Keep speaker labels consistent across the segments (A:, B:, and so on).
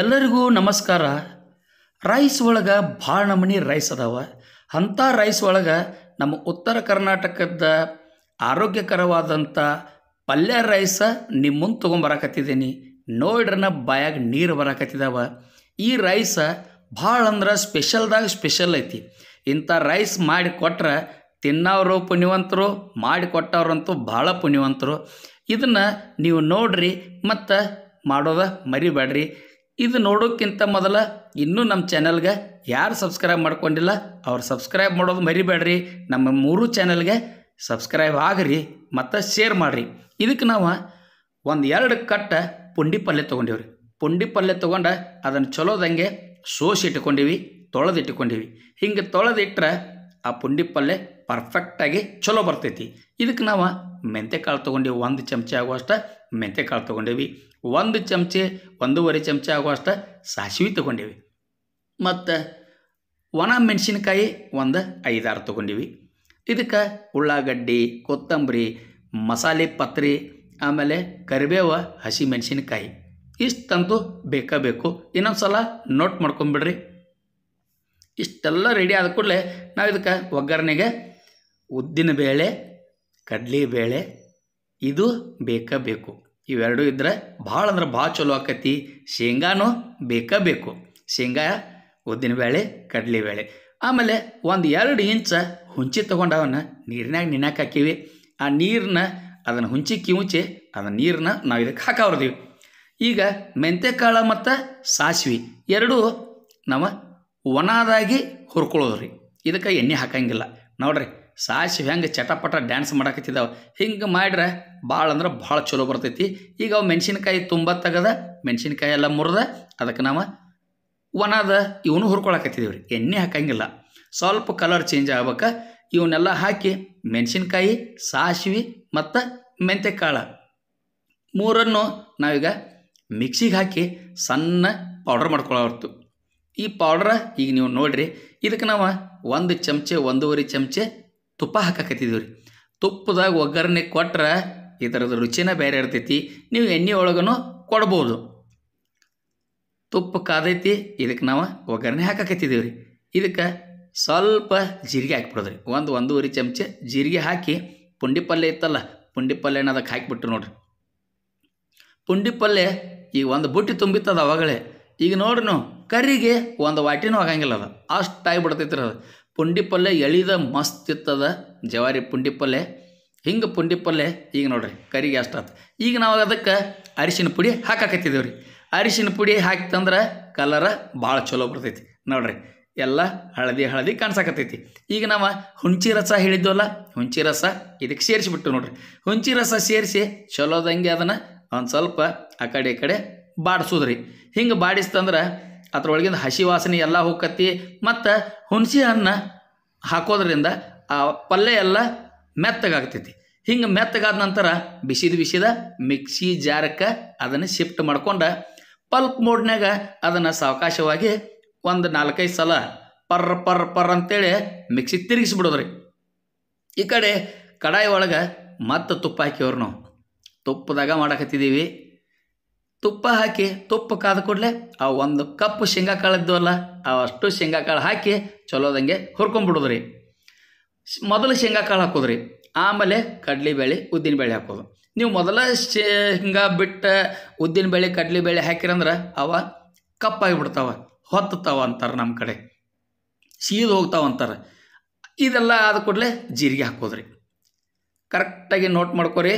A: ಎಲ್ಲರಿಗೂ ನಮಸ್ಕಾರ ರೈಸ್ ಒಳಗೆ ಭಾಳ ನಮೂನಿ ರೈಸ್ ಅದಾವ ಅಂಥ ರೈಸ್ ಒಳಗೆ ನಮ್ಮ ಉತ್ತರ ಕರ್ನಾಟಕದ ಆರೋಗ್ಯಕರವಾದಂಥ ಪಲ್ಯ ರೈಸ ನಿಮ್ಮ ಮುಂದೆ ತೊಗೊಂಬರಕತ್ತಿದ್ದೀನಿ ನೋಡ್ರನ್ನ ಬಾಯಾಗ ನೀರು ಬರಕತ್ತಿದಾವ ಈ ರೈಸ ಭಾಳ ಅಂದ್ರೆ ಸ್ಪೆಷಲ್ದಾಗ ಸ್ಪೆಷಲ್ ಐತಿ ಇಂಥ ರೈಸ್ ಮಾಡಿ ಕೊಟ್ರೆ ತಿನ್ನೋರು ಪುಣ್ಯವಂತರು ಮಾಡಿಕೊಟ್ಟವ್ರಂತೂ ಭಾಳ ಪುಣ್ಯವಂತರು ಇದನ್ನು ನೀವು ನೋಡ್ರಿ ಮತ್ತು ಮಾಡೋದ ಮರಿಬೇಡ್ರಿ ಇದು ನೋಡೋಕ್ಕಿಂತ ಮೊದಲ ಇನ್ನೂ ನಮ್ಮ ಚಾನಲ್ಗೆ ಯಾರು ಸಬ್ಸ್ಕ್ರೈಬ್ ಮಾಡ್ಕೊಂಡಿಲ್ಲ ಅವ್ರು ಸಬ್ಸ್ಕ್ರೈಬ್ ಮಾಡೋದು ಮರಿಬೇಡ್ರಿ ನಮ್ಮ ಮೂರು ಚಾನಲ್ಗೆ ಸಬ್ಸ್ಕ್ರೈಬ್ ಆಗಿರಿ ಮತ್ತು ಶೇರ್ ಮಾಡಿರಿ ಇದಕ್ಕೆ ನಾವು ಒಂದು ಎರಡು ಕಟ್ಟ ಪುಂಡಿ ಪಲ್ಯ ತೊಗೊಂಡಿವ್ರಿ ಪುಂಡಿ ಪಲ್ಯ ತೊಗೊಂಡು ಅದನ್ನು ಚಲೋದಂಗೆ ಸೋಸಿ ಇಟ್ಕೊಂಡಿವಿ ತೊಳೆದಿಟ್ಕೊಂಡಿವಿ ಹಿಂಗೆ ತೊಳೆದಿಟ್ರೆ ಆ ಪುಂಡಿ ಪಲ್ಯ ಪರ್ಫೆಕ್ಟಾಗಿ ಚಲೋ ಬರ್ತೈತಿ ಇದಕ್ಕೆ ನಾವು ಮೆಂತ್ಯಕಾಳು ತೊಗೊಂಡೀವಿ ಒಂದು ಚಮಚ ಆಗುವಷ್ಟು ಮೆಂತ್ಯಕಾಳು ತೊಗೊಂಡೀವಿ ಒಂದು ಚಮಚೆ ಒಂದೂವರೆ ಚಮಚ ಆಗುವಷ್ಟು ಸಾಸಿವೆ ತೊಗೊಂಡೇವಿ ಮತ್ತು ಒಣ ಮೆಣಸಿನ್ಕಾಯಿ ಒಂದು ಐದಾರು ತೊಗೊಂಡೀವಿ ಇದಕ್ಕೆ ಉಳ್ಳಾಗಡ್ಡಿ ಕೊತ್ತಂಬರಿ ಮಸಾಲೆ ಪತ್ರಿ ಆಮೇಲೆ ಕರಿಬೇವ ಹಸಿ ಮೆಣಸಿನ್ಕಾಯಿ ಇಷ್ಟಂತೂ ಬೇಕೇ ಬೇಕು ಇನ್ನೊಂದು ಸಲ ನೋಟ್ ಮಾಡ್ಕೊಂಬಿಡ್ರಿ ಇಷ್ಟೆಲ್ಲ ರೆಡಿ ಆದ ಕೂಡಲೇ ನಾವು ಇದಕ್ಕೆ ಒಗ್ಗರಣೆಗೆ ಉದ್ದಿನ ಬೇಳೆ ಕಡಲೆ ಬೇಳೆ ಇದು ಬೇಕೇ ಬೇಕು ಇವೆರಡು ಇದ್ದರೆ ಭಾಳ ಅಂದ್ರೆ ಭಾಳ ಚಲೋ ಆಕತಿ ಶೇಂಗಾನೂ ಬೇಕೇ ಬೇಕು ಶೇಂಗಾ ಉದ್ದಿನ ಬೇಳೆ ಕಡಲೆ ಬೇಳೆ ಆಮೇಲೆ ಒಂದು ಎರಡು ಇಂಚ ಹುಂಚಿ ತೊಗೊಂಡು ಅವನ್ನ ನೀರಿನಾಗ ನೆನಕ್ಕೆ ಹಾಕಿವಿ ಆ ನೀರನ್ನ ಅದನ್ನು ಹುಂಚಿ ಕಿವುಚಿ ಅದನ್ನ ನೀರನ್ನ ನಾವು ಇದಕ್ಕೆ ಹಾಕವ್ರದೀವಿ ಈಗ ಕಾಳು ಮತ್ತು ಸಾಸಿವೆ ಎರಡೂ ನಾವು ಒಣದಾಗಿ ಹುರ್ಕೊಳ್ಳೋದು ರೀ ಇದಕ್ಕೆ ಎಣ್ಣೆ ಹಾಕಂಗಿಲ್ಲ ನೋಡ್ರಿ ಸಾಸಿವೆ ಹೆಂಗೆ ಚಟಪಟ ಡ್ಯಾನ್ಸ್ ಮಾಡಾಕತ್ತಿದ್ದಾವೆ ಹಿಂಗೆ ಮಾಡ್ರೆ ಭಾಳ ಅಂದ್ರೆ ಭಾಳ ಚಲೋ ಬರ್ತೈತಿ ಈಗ ಅವು ಮೆಣಸಿನ್ಕಾಯಿ ತುಂಬ ತೆಗದ ಮೆಣಸಿನ್ಕಾಯಿ ಎಲ್ಲ ಮುರಿದ ಅದಕ್ಕೆ ನಾವು ಒಣದ ಇವನು ಹುರ್ಕೊಳಕತ್ತಿದ್ದೀವಿ ರೀ ಎಣ್ಣೆ ಹಾಕಂಗಿಲ್ಲ ಸ್ವಲ್ಪ ಕಲರ್ ಚೇಂಜ್ ಆಗ್ಬೇಕ ಇವನ್ನೆಲ್ಲ ಹಾಕಿ ಮೆಣಸಿನ್ಕಾಯಿ ಸಾಸಿವೆ ಮತ್ತು ಮೆಂತ್ಯಕಾಳು ಮೂರನ್ನು ನಾವೀಗ ಮಿಕ್ಸಿಗೆ ಹಾಕಿ ಸಣ್ಣ ಪೌಡ್ರ್ ಮಾಡ್ಕೊಳ್ಳೋರ್ತು ಈ ಪೌಡ್ರ ಈಗ ನೀವು ನೋಡಿರಿ ಇದಕ್ಕೆ ನಾವು ಒಂದು ಚಮಚೆ ಒಂದೂವರೆ ಚಮಚೆ ತುಪ್ಪ ಹಾಕಕತ್ತಿದ್ದೀವಿ ರೀ ತುಪ್ಪದಾಗ ಒಗ್ಗರಣೆ ಕೊಟ್ರೆ ಇದರದ ರುಚಿನ ಬೇರೆ ಇರ್ತೈತಿ ನೀವು ಎಣ್ಣೆ ಒಳಗೂ ಕೊಡ್ಬೋದು ತುಪ್ಪ ಕಾದೈತಿ ಇದಕ್ಕೆ ನಾವು ಒಗ್ಗರಣೆ ಹಾಕಕತ್ತಿದ್ದೀವಿ ರೀ ಇದಕ್ಕೆ ಸ್ವಲ್ಪ ಜೀರಿಗೆ ಹಾಕ್ಬಿಡೋದ್ರಿ ಒಂದು ಒಂದೂವರೆ ಚಮಚೆ ಜೀರಿಗೆ ಹಾಕಿ ಪುಂಡಿ ಪಲ್ಯ ಇತ್ತಲ್ಲ ಪುಂಡಿ ಪಲ್ಯನ ಅದಕ್ಕೆ ಹಾಕಿಬಿಟ್ರು ನೋಡ್ರಿ ಪುಂಡಿ ಪಲ್ಯ ಈಗ ಒಂದು ಬುಟ್ಟಿ ತುಂಬಿತ್ತದ ಅವಾಗಲೇ ಈಗ ನೋಡ್ರಿ ನಾವು ಕರಿಗೆ ಒಂದು ವಾಟಿನೂ ಆಗಂಗಿಲ್ಲ ಅದು ಅಷ್ಟು ಆಗಿಬಿಡ್ತೈತಿ ರೀ ಅದು ಪುಂಡಿ ಪಲ್ಯ ಎಳಿದ ಮಸ್ತ್ ಇತ್ತದ ಜವಾರಿ ಪುಂಡಿ ಪಲ್ಯ ಹಿಂಗೆ ಪುಂಡಿ ಪಲ್ಯ ಈಗ ನೋಡ್ರಿ ಕರಿಗೆ ಅಷ್ಟು ಆಯ್ತು ಈಗ ನಾವು ಅದಕ್ಕೆ ಅರಿಶಿನ ಪುಡಿ ಹಾಕಾಕತ್ತಿದ್ದೇವೆ ರೀ ಅರಿಶಿನ ಪುಡಿ ಹಾಕಿತಂದ್ರೆ ಕಲರ ಭಾಳ ಚಲೋ ಬರ್ತೈತಿ ನೋಡ್ರಿ ಎಲ್ಲ ಹಳದಿ ಹಳದಿ ಕಾಣಿಸಾಕತ್ತೈತಿ ಈಗ ನಾವು ಹುಣ್ಚಿ ರಸ ಹೇಳಿದ್ವಲ್ಲ ಹುಂಚಿ ರಸ ಇದಕ್ಕೆ ಸೇರಿಸಿಬಿಟ್ಟು ನೋಡ್ರಿ ಹುಂಚಿ ರಸ ಸೇರಿಸಿ ಚಲೋದಂಗೆ ಅದನ್ನು ಒಂದು ಸ್ವಲ್ಪ ಆ ಕಡೆ ಈ ಕಡೆ ಬಾಡಿಸೋದು ಹಿಂಗೆ ಬಾಡಿಸ್ತಂದ್ರೆ ಅದ್ರೊಳಗಿಂದ ಹಸಿ ವಾಸನೆ ಎಲ್ಲ ಹೋಗತ್ತಿ ಮತ್ತು ಹುಣಸೆ ಹಣ್ಣು ಹಾಕೋದ್ರಿಂದ ಆ ಪಲ್ಯ ಎಲ್ಲ ಮೆತ್ತಗಾಗ್ತೈತಿ ಹಿಂಗೆ ಮೆತ್ತಗಾದ ನಂತರ ಬಿಸಿದ ಬಿಸಿದ ಮಿಕ್ಸಿ ಜಾರಕ್ಕೆ ಅದನ್ನು ಶಿಫ್ಟ್ ಮಾಡ್ಕೊಂಡು ಪಲ್ಪ್ ಮೋಡ್ನಾಗ ಅದನ್ನು ಸಾವಕಾಶವಾಗಿ ಒಂದು ನಾಲ್ಕೈದು ಸಲ ಪರ್ರ ಪರ್ರ ಪರ್ ಅಂತೇಳಿ ಮಿಕ್ಸಿ ತಿರುಗಿಸ್ಬಿಡೋದ್ರಿ ಈ ಕಡೆ ಕಡಾಯಿ ಒಳಗೆ ಮತ್ತು ತುಪ್ಪ ಹಾಕಿವ್ರು ನಾವು ತುಪ್ಪದಾಗ ಮಾಡಕತ್ತಿದ್ದೀವಿ ತುಪ್ಪ ಹಾಕಿ ತುಪ್ಪ ಕಾದ ಕೂಡಲೇ ಆ ಒಂದು ಕಪ್ ಶೇಂಗಾ ಕಾಳು ಅಲ್ಲ ಅಷ್ಟು ಶೇಂಗಾ ಕಾಳು ಹಾಕಿ ಚಲೋದಂಗೆ ಹುರ್ಕೊಂಬಿಡೋದ್ರಿ ಮೊದಲು ಶೇಂಗಾ ಕಾಳು ಹಾಕೋದ್ರಿ ಆಮೇಲೆ ಉದ್ದಿನ ಬೇಳೆ ಹಾಕೋದು ನೀವು ಮೊದಲ ಶೇಂಗಾ ಬಿಟ್ಟ ಉದ್ದಿನಬೇಳೆ ಕಡಲೆಬೇಳೆ ಹಾಕಿರಂದ್ರೆ ಅವ ಕಪ್ಪಾಗಿಬಿಡ್ತಾವ ಹೊತ್ತತಾವ ಅಂತಾರೆ ನಮ್ಮ ಕಡೆ ಸೀದು ಅಂತಾರೆ ಇದೆಲ್ಲ ಆದ ಕೂಡಲೇ ಜೀರಿಗೆ ಹಾಕೋದ್ರಿ ಕರೆಕ್ಟಾಗಿ ನೋಟ್ ಮಾಡ್ಕೋರಿ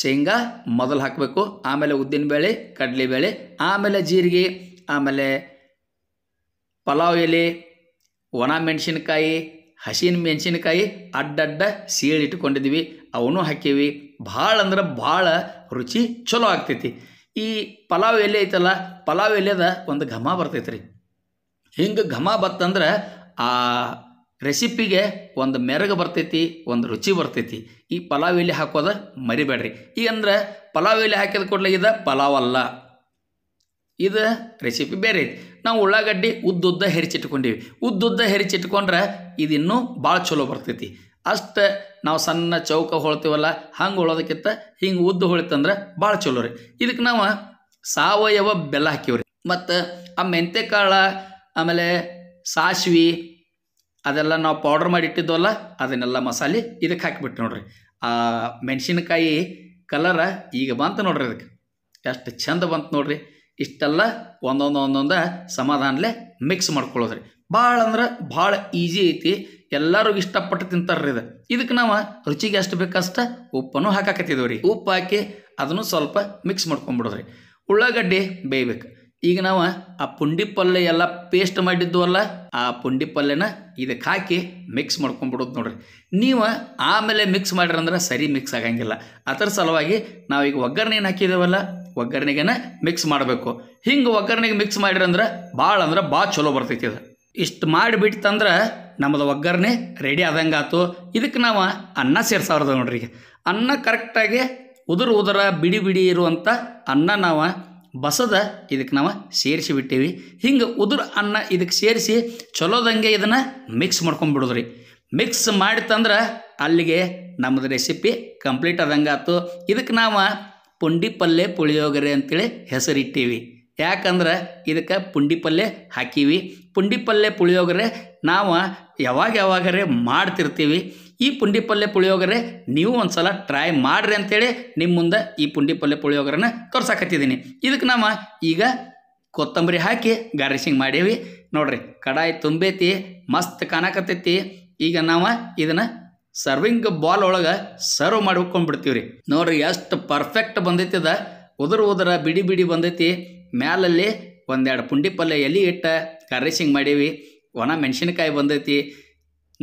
A: ಶೇಂಗಾ ಮೊದಲು ಹಾಕಬೇಕು ಆಮೇಲೆ ಉದ್ದಿನಬೇಳೆ ಕಡಲೆಬೇಳೆ ಆಮೇಲೆ ಜೀರಿಗೆ ಆಮೇಲೆ ಪಲಾವ್ ಎಲೆ ಒಣ ಮೆಣಸಿನ್ಕಾಯಿ ಹಸಿನ ಮೆಣಸಿನ್ಕಾಯಿ ಅಡ್ಡಡ್ಡ ಸೀಳಿ ಇಟ್ಕೊಂಡಿದ್ವಿ ಅವನು ಹಾಕೀವಿ ಭಾಳ ಅಂದ್ರೆ ಭಾಳ ರುಚಿ ಚಲೋ ಆಗ್ತೈತಿ ಈ ಪಲಾವ್ ಎಲೆ ಐತಲ್ಲ ಪಲಾವ್ ಎಲೆದ ಒಂದು ಘಮ ಬರ್ತೈತೆ ರೀ ಹಿಂಗೆ ಘಮ ಬತ್ತಂದ್ರೆ ಆ ರೆಸಿಪಿಗೆ ಒಂದು ಮೆರಗು ಬರ್ತೈತಿ ಒಂದು ರುಚಿ ಬರ್ತೈತಿ ಈ ಪಲಾವ್ ಎಲೆ ಹಾಕೋದು ಮರಿಬೇಡ್ರಿ ಈಗ ಅಂದ್ರೆ ಪಲಾವ್ ಎಲೆ ಹಾಕಿದ ಕೂಡಲೇ ಇದು ಪಲಾವ್ ಅಲ್ಲ ಇದು ರೆಸಿಪಿ ಬೇರೆ ಐತಿ ನಾವು ಉಳ್ಳಾಗಡ್ಡಿ ಉದ್ದುದ್ದ ಹೆರಿಚಿಟ್ಕೊಂಡಿವಿ ಉದ್ದುದ್ದ ಹೆರಿಚಿಟ್ಕೊಂಡ್ರೆ ಇದು ಇನ್ನೂ ಭಾಳ ಚಲೋ ಬರ್ತೈತಿ ಅಷ್ಟು ನಾವು ಸಣ್ಣ ಚೌಕ ಹೊಳ್ತೀವಲ್ಲ ಹಂಗೆ ಹೊಳೋದಕ್ಕಿಂತ ಹಿಂಗೆ ಉದ್ದು ಹೊಳಿತಂದ್ರೆ ಭಾಳ ಚಲೋ ರೀ ಇದಕ್ಕೆ ನಾವು ಸಾವಯವ ಬೆಲ್ಲ ಹಾಕಿವ್ರಿ ಮತ್ತು ಆ ಕಾಳು ಆಮೇಲೆ ಸಾಸ್ವಿ ಅದೆಲ್ಲ ನಾವು ಪೌಡ್ರ್ ಮಾಡಿ ಇಟ್ಟಿದ್ದವಲ್ಲ ಅದನ್ನೆಲ್ಲ ಮಸಾಲೆ ಇದಕ್ಕೆ ಹಾಕಿಬಿಟ್ಟು ನೋಡ್ರಿ ಆ ಮೆಣಸಿನಕಾಯಿ ಕಲರ ಈಗ ಬಂತು ನೋಡ್ರಿ ಅದಕ್ಕೆ ಎಷ್ಟು ಚಂದ ಬಂತು ನೋಡ್ರಿ ಇಷ್ಟೆಲ್ಲ ಒಂದೊಂದು ಒಂದೊಂದು ಸಮಾಧಾನಲೆ ಮಿಕ್ಸ್ ಮಾಡ್ಕೊಳ್ಳೋದ್ರಿ ಭಾಳ ಅಂದ್ರೆ ಭಾಳ ಈಸಿ ಐತಿ ಎಲ್ಲರೂ ಇಷ್ಟಪಟ್ಟು ತಿಂತಾರ್ರಿ ಇದು ಇದಕ್ಕೆ ನಾವು ರುಚಿಗೆ ಎಷ್ಟು ಬೇಕಷ್ಟು ಉಪ್ಪನ್ನು ಹಾಕಾಕತ್ತಿದ್ದೇವೆ ರೀ ಉಪ್ಪು ಹಾಕಿ ಅದನ್ನು ಸ್ವಲ್ಪ ಮಿಕ್ಸ್ ಮಾಡ್ಕೊಂಬಿಡೋದ್ರಿ ಉಳ್ಳಾಗಡ್ಡಿ ಬೇಯ್ಬೇಕು ಈಗ ನಾವು ಆ ಪುಂಡಿ ಪಲ್ಯ ಎಲ್ಲ ಪೇಸ್ಟ್ ಮಾಡಿದ್ದು ಅಲ್ಲ ಆ ಪುಂಡಿ ಪಲ್ಯನ ಇದಕ್ಕೆ ಹಾಕಿ ಮಿಕ್ಸ್ ಮಾಡ್ಕೊಂಡ್ಬಿಡೋದು ನೋಡ್ರಿ ನೀವು ಆಮೇಲೆ ಮಿಕ್ಸ್ ಮಾಡಿರಂದ್ರೆ ಸರಿ ಮಿಕ್ಸ್ ಆಗಂಗಿಲ್ಲ ಅದರ ಸಲುವಾಗಿ ನಾವೀಗ ಏನು ಹಾಕಿದ್ದೇವಲ್ಲ ಒಗ್ಗರಣೆಗೇನ ಮಿಕ್ಸ್ ಮಾಡಬೇಕು ಹಿಂಗೆ ಒಗ್ಗರಣೆಗೆ ಮಿಕ್ಸ್ ಮಾಡಿರಂದ್ರೆ ಭಾಳ ಅಂದ್ರೆ ಭಾಳ ಚಲೋ ಬರ್ತೈತಿ ಇದು ಇಷ್ಟು ಮಾಡಿಬಿಟ್ಟಂದ್ರೆ ನಮ್ಮದು ಒಗ್ಗರಣೆ ರೆಡಿ ಆಯ್ತು ಇದಕ್ಕೆ ನಾವು ಅನ್ನ ಸೇರ್ಸಾವ್ರದ ನೋಡ್ರಿ ಈಗ ಅನ್ನ ಕರೆಕ್ಟಾಗಿ ಉದುರು ಉದರ ಬಿಡಿ ಬಿಡಿ ಇರುವಂಥ ಅನ್ನ ನಾವು ಬಸದ ಇದಕ್ಕೆ ನಾವು ಸೇರಿಸಿ ಬಿಟ್ಟೇವಿ ಹಿಂಗೆ ಉದುರು ಅನ್ನ ಇದಕ್ಕೆ ಸೇರಿಸಿ ಚಲೋದಂಗೆ ಇದನ್ನು ಮಿಕ್ಸ್ ಮಾಡ್ಕೊಂಡ್ಬಿಡೋದ್ರಿ ಮಿಕ್ಸ್ ಮಾಡಿತಂದ್ರೆ ಅಲ್ಲಿಗೆ ನಮ್ಮದು ರೆಸಿಪಿ ಕಂಪ್ಲೀಟ್ ಆದಂಗೆ ಆಯ್ತು ಇದಕ್ಕೆ ನಾವು ಪುಂಡಿ ಪಲ್ಯ ಪುಳಿಯೋಗರೆ ಅಂತೇಳಿ ಹೆಸರಿಟ್ಟೀವಿ ಯಾಕಂದ್ರೆ ಇದಕ್ಕೆ ಪುಂಡಿ ಪಲ್ಯ ಹಾಕೀವಿ ಪಲ್ಯ ಪುಳಿಯೋಗರೆ ನಾವು ಯಾವಾಗ ಯಾವಾಗರೆ ಮಾಡ್ತಿರ್ತೀವಿ ಈ ಪಲ್ಯ ಪುಳಿಯೋಗರೆ ನೀವು ಒಂದು ಸಲ ಟ್ರೈ ಮಾಡ್ರಿ ಅಂತೇಳಿ ನಿಮ್ಮ ಮುಂದೆ ಈ ಪಲ್ಯ ಪುಳಿಯೋಗರನ್ನ ತೋರ್ಸಕತ್ತಿದ್ದೀನಿ ಇದಕ್ಕೆ ನಾವು ಈಗ ಕೊತ್ತಂಬರಿ ಹಾಕಿ ಗಾರ್ನಿಶಿಂಗ್ ಮಾಡೀವಿ ನೋಡ್ರಿ ಕಡಾಯಿ ತುಂಬೈತಿ ಮಸ್ತ್ ಕಾಣಕತ್ತೈತಿ ಈಗ ನಾವು ಇದನ್ನು ಸರ್ವಿಂಗ್ ಬಾಲ್ ಒಳಗೆ ಸರ್ವ್ ಮಾಡ್ಕೊಂಡ್ಬಿಡ್ತೀವಿ ರೀ ನೋಡ್ರಿ ಎಷ್ಟು ಪರ್ಫೆಕ್ಟ್ ಬಂದೈತಿದ ಉದುರು ಉದರ ಬಿಡಿ ಬಿಡಿ ಬಂದೈತಿ ಮ್ಯಾಲಲ್ಲಿ ಒಂದೆರಡು ಪುಂಡಿ ಪಲ್ಯ ಎಲೆ ಇಟ್ಟು ಕರ್ರಿಸಿಂಗ್ ಮಾಡೀವಿ ಒಣ ಮೆಣಸಿನ್ಕಾಯಿ ಬಂದೈತಿ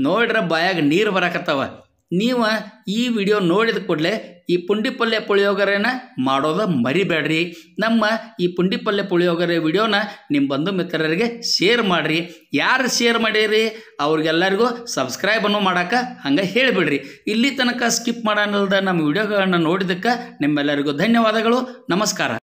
A: ನೋಡ್ರೆ ಬಾಯಾಗ ನೀರು ಬರಕತ್ತವ ನೀವು ಈ ವಿಡಿಯೋ ನೋಡಿದ ಕೂಡಲೇ ಈ ಪುಂಡಿ ಪಲ್ಯ ಪುಳಿಯೋಗರೆನ ಮಾಡೋದು ಮರಿಬೇಡ್ರಿ ನಮ್ಮ ಈ ಪುಂಡಿ ಪಲ್ಯ ಪುಳಿಯೋಗರೆ ವಿಡಿಯೋನ ನಿಮ್ಮ ಬಂಧು ಮಿತ್ರರಿಗೆ ಶೇರ್ ಮಾಡಿರಿ ಯಾರು ಶೇರ್ ಮಾಡಿರಿ ಅವ್ರಿಗೆಲ್ಲರಿಗೂ ಸಬ್ಸ್ಕ್ರೈಬನ್ನು ಮಾಡೋಕೆ ಹಂಗೆ ಹೇಳಿಬಿಡ್ರಿ ಇಲ್ಲಿ ತನಕ ಸ್ಕಿಪ್ ಮಾಡೋಣಲ್ದ ನಮ್ಮ ವಿಡಿಯೋಗಳನ್ನು ನೋಡಿದಕ್ಕೆ ನಿಮ್ಮೆಲ್ಲರಿಗೂ ಧನ್ಯವಾದಗಳು ನಮಸ್ಕಾರ